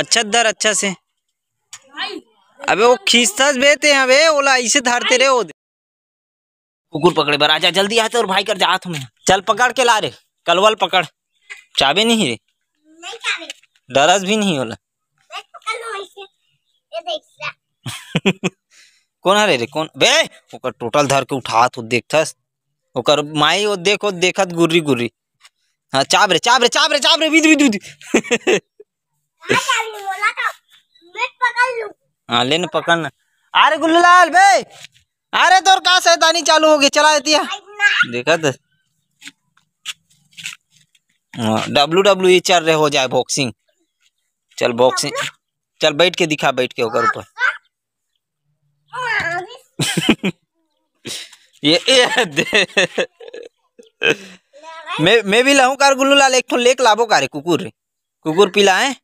अच्छा धर अच्छा से अबे वो खींचता बेहते हैं अबे ओला इसे धारते रहे हो कुकुर पकड़े बार आजा जल्दी आते और भाई कर जा हाथ में चल पकड़ के ला रे कलवल पकड़ चाबे नहीं रे डरस भी नहीं ओला कौन है रे रे कौन बे ओकर टोटल धर के उठा हो देखथस ओकर माई ओ देखो देखत गुर्री गुर्री हाँ चाबरे चाबरे चाबरे चाबरे चाब रे चाब विद विद हाँ लेन पकड़ना अरे गुल्लू लाल बे अरे तोर कहा दानी चालू होगी चला देती है देखा तो डब्लू डब्लू ई चल रहे हो जाए बॉक्सिंग चल बॉक्सिंग चल बैठ के दिखा बैठ के होकर ऊपर ये, ये दे मैं मैं भी लाऊं कार गुल्लू लाल एक ठो लेक लाबो कारे कुकुर रे पिला है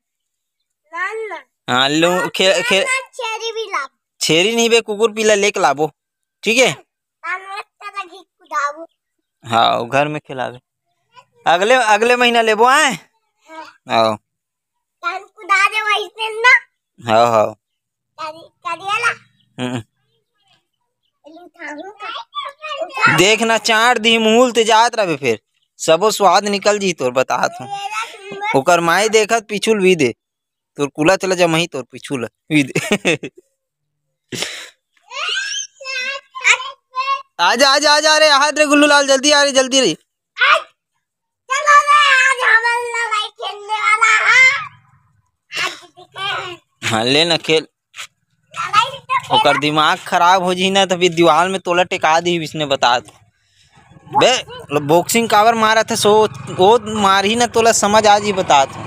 आलू खे खे छेरी नहीं बे कुकुर पीला लेके लाबो ठीक है हाँ घर में खिलावे अगले अगले महीना लेबो आए हाँ।, हाँ हाँ हाँ देखना चाट दी मूल ते जात रहे फिर सबो स्वाद निकल जी तोर बता तू तो। ओकर माई देखत पिछुल भी दे तोर कुला चला जा मही तोर पिछू ला आजा आजा आजा अरे हाथ रे गुल्लू लाल जल्दी आ रही जल्दी रही हाँ ले ना खेल और दिमाग खराब हो जी ना तभी दीवार में तोला टिका दी इसने बता दो बे बॉक्सिंग कावर मारा था सो वो मार ही ना तोला समझ आज ही बता दो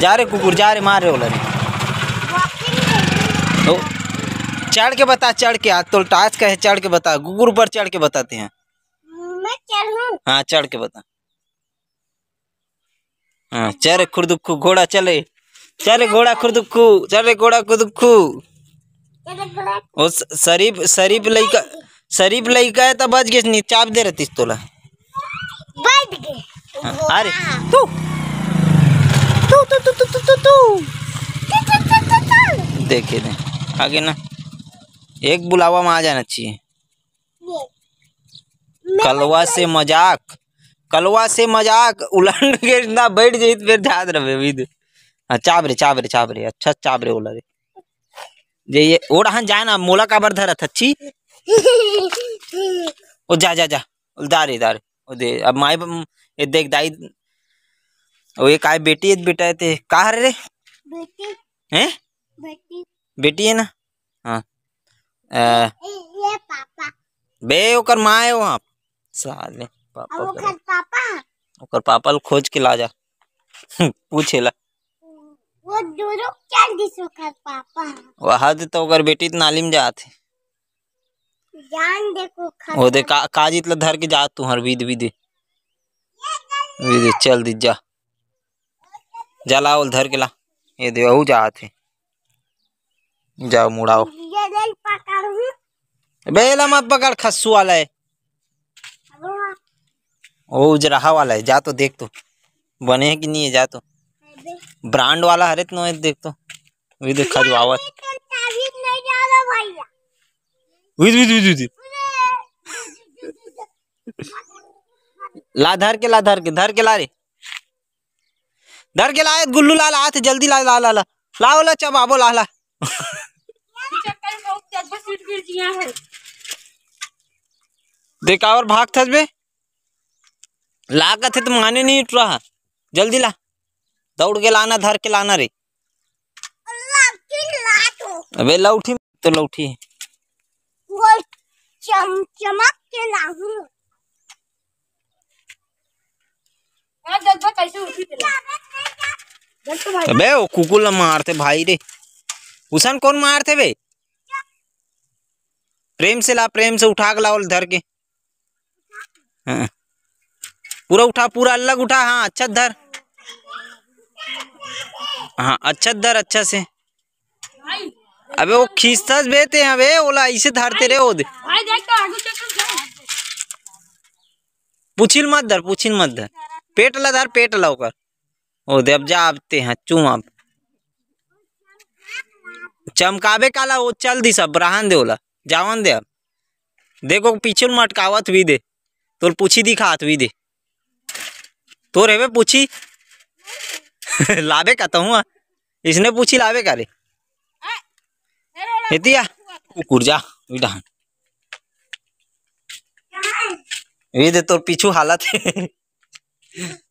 जा रहे कुकुर जा रहे मार रहे बोला तो चढ़ के बता चढ़ के तो टाच का है चढ़ के बता कुकुर पर चढ़ के बताते हैं हाँ चढ़ के बता हाँ चल खुरदुक्खू घोड़ा चले चल घोड़ा खुरदुक्खू चल घोड़ा खुरदुक्खू शरीफ शरीफ लड़का शरीफ लड़का है तो बच गए चाप दे रहती तोला अरे हाँ, तू देखे दे आगे ना एक बुलावा में आ जाना चाहिए कलवा से मजाक कलवा से मजाक उलंड के ना बैठ जाए फिर याद रहे हाँ, चाबरे चाबरे चाबरे अच्छा चाबरे बोला ओला रे जे ये ओ रहा जाए ना मोला काबर धरत अच्छी ओ जा जा जा दारे दारे ओ दे अब माई ये देख दाई ओ ये काय बेटी है बेटा है ते का हरे रे बेटी हैं बेटी बेटी है ना हाँ ये पापा बे ओकर माँ है वहाँ साले पापा ओकर पापा ओकर पापा ल खोज के ला जा हम्म, पूछेला वो दूरो क्या दिस ओकर पापा वहाँ तो ओकर बेटी नाली में जात है जान देखो ओ दे का, का जितला धर के जा तू हर विद विद विद चल दी जा जला उल धर के ला ये देहू जात है जाओ मुड़ाओ बेला मत पकड़ खस्सू वाला है वो उजराहा वाला है जा तो देख तो बने है कि नहीं है जा तो ब्रांड वाला हरे तो देख तो वी देख खजवावत विद विद विद विद ला धर के ला धर के धर के ला रे धर के लाए गुल्लू लाल आते जल्दी ला ला ला ला ला ला चबाबो ला ला देखा और भाग थे बे ला लागत थे तो माने नहीं उठ रहा जल्दी ला दौड़ के लाना धर के लाना रे अबे लौठी तो लौठी चम, चमक के लाऊं कैसे उठी तो अबे वो कुकुल मारते भाई रे उसन कौन मारते बे प्रेम से ला प्रेम से उठा के लाओ धर के हाँ। पूरा उठा पूरा अलग उठा हाँ अच्छा धर हाँ अच्छा धर अच्छा से अबे वो खींचता बेहते हैं अबे ओला ऐसे धरते रे वो तो, पूछिल मत धर पूछिल मत धर पेट ला पेट लाओ कर ओ देवजा आपते हैं चुआ चमकावे काला वो चल दी सब ब्राहन दे जावन दे देखो पीछे मटकावत भी दे तोर पूछी दिखात भी दे तोर हेवे पूछी लाबे का तो हुआ इसने पूछी लाबे का रे हेतिया कुकुर जा विडान ये दे तोर पीछू हालत है